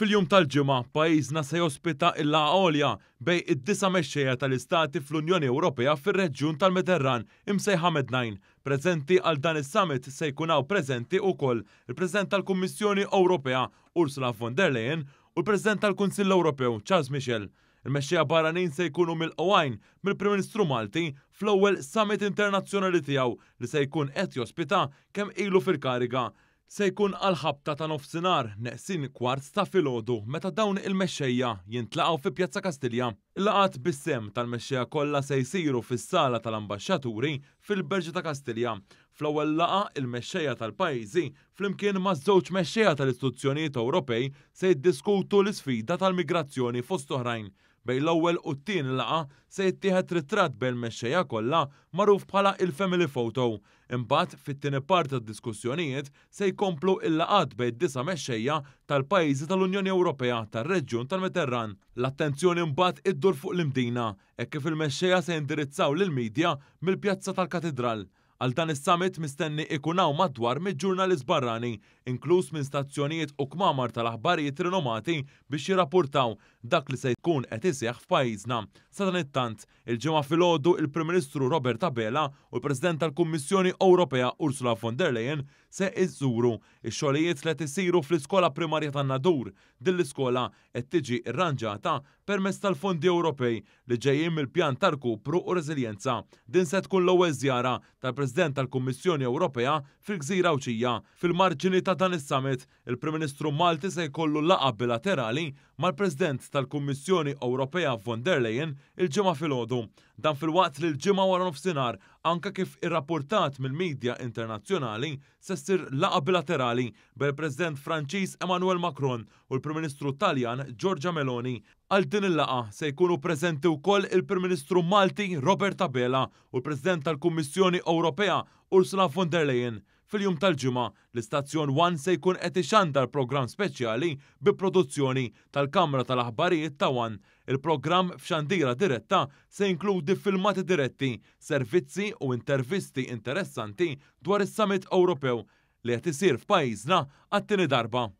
Fil-jum tal-ġimgħa pajjiżna se jospita illa għolja bej id-disa mexxejja tal-Istati fl-Unjoni Ewropea fir-Reġjun tal-Mediterran imsejħa Mednajn. Preżenti għal dan is-summit se jkunaw preżenti wkoll il-Preżent tal-Kummissjoni Ewropea Ursula von der Leyen u l-Preżent tal-Kunsill Ewropew Charles Michel. il mexxejja barranin se jkunu mill-qwajn mill-Prim Ministru Malti fl-ewwel summit internazzjonali tiegħu li se jkun qed jospita kemm ilu fil-kariga Se jkun għal-ħabta ta' nofsinar neqsin Kwarz ta' filodu meta dawn il-mexxejja jintlaqgħu fi Pjazza Kastilja. Laqat bissem tal-mexxejja kollha se jsiru fis-sala tal-ambaxxaturi fil-Berġi ta' Kastilja. Fl-ewwel laqa il-mexxejja tal-pajjiżi flimkien maż żewġ mexxejja tal-istituzzjonijiet Ewropej se jiddiskutu l-isfida tal-migrazzjoni fost oħrajn bej l-ewwel u t-tien laqa se jittieħed ritratt bejn mexxejja kollha magħruf bħala il-family photo. Imbagħad fit-tieni part tad-diskussjonijiet se jkomplu il-laqat bejn disa mexxejja tal-pajjiżi tal-Unjoni Ewropea tar-Reġjun tal-Mediterran. L-attenzjoni mbagħad iddur fuq l-imdina, hekk kif il-mexxejja se jindirizzaw lill-medja mill-Pjazza tal-Katedral. Għal dan is-summit mistenni ikunaw madwar mid-ġurnalist barrani, inkluż minn stazzjonijiet u kmamar tal-aħbarijiet rinomati biex jirrapportaw dak li se jkun qed iseħħ f'pajjiżna. Sa dan it-tant, il-ġimgħa filgħodu il-Prim Ministru Robert Abela u l-President tal-Kummissjoni Ewropea Ursula von der Leyen se iżżuru x xogħlijiet li qed isiru fl-iskola primarja tan-Nadur. Din l-iskola qed tiġi rranġata permezz tal-fondi Ewropej li ġejjin mill-pjan tal-kupru u reżiljenza. Din se tkun l-ewwel żjara tal il-President tal-Kummissjoni Ewropea fil-Gżira Uċija. Fil-marġini ta' dan is-summit, il-Prim Ministru Malti se jkollu laqa bilaterali mal-President tal-Kummissjoni Ewropea von der Leyen il-ġimgħa filgħodu. Dan fil-waqt li l-ġimgħa wara nofsinhar anka kif irrapportat mill-medja internazzjonali se ssir laqa bilaterali bil-President Franċiż Emmanuel Macron u l-Prim Ministru Taljan Giorgia Meloni. Għal din il-laqa se jkunu preżenti wkoll il-Prim Ministru Malti Robert Abela u l-President tal-Kummissjoni Ewropea Ursula von der Leyen. Fil-jum tal-ġimgħa l-istazzjon One se jkun qed ixandar programm speċjali bi produzzjoni tal-Kamra tal-Aħbarijiet ta' One. Il-programm f'xandira diretta se jinkludi filmati diretti, servizzi u intervisti interessanti dwar is-Summit Ewropew li qed isir f'pajjiżna għat-tieni darba.